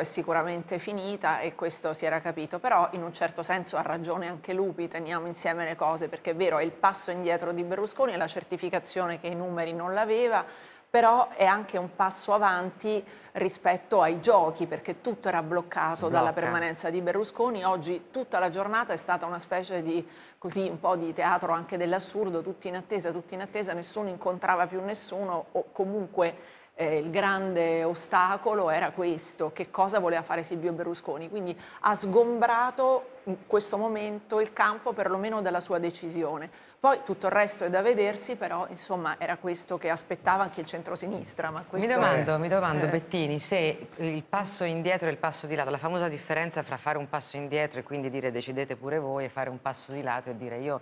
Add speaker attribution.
Speaker 1: è sicuramente finita e questo si era capito, però in un certo senso ha ragione anche Lupi, teniamo insieme le cose, perché è vero, è il passo indietro di Berlusconi, è la certificazione che i numeri non l'aveva, però è anche un passo avanti rispetto ai giochi, perché tutto era bloccato dalla permanenza di Berlusconi, oggi tutta la giornata è stata una specie di, così, un po' di teatro anche dell'assurdo, tutti in attesa, tutti in attesa, nessuno incontrava più nessuno o comunque eh, il grande ostacolo era questo, che cosa voleva fare Silvio Berlusconi, quindi ha sgombrato in questo momento il campo perlomeno della sua decisione. Poi tutto il resto è da vedersi, però insomma era questo che aspettava anche il centrosinistra. Ma mi domando, è... mi domando eh.
Speaker 2: Bettini, se il passo indietro e il passo di lato, la famosa differenza fra fare un passo indietro e quindi dire decidete pure voi e fare un passo di lato e dire io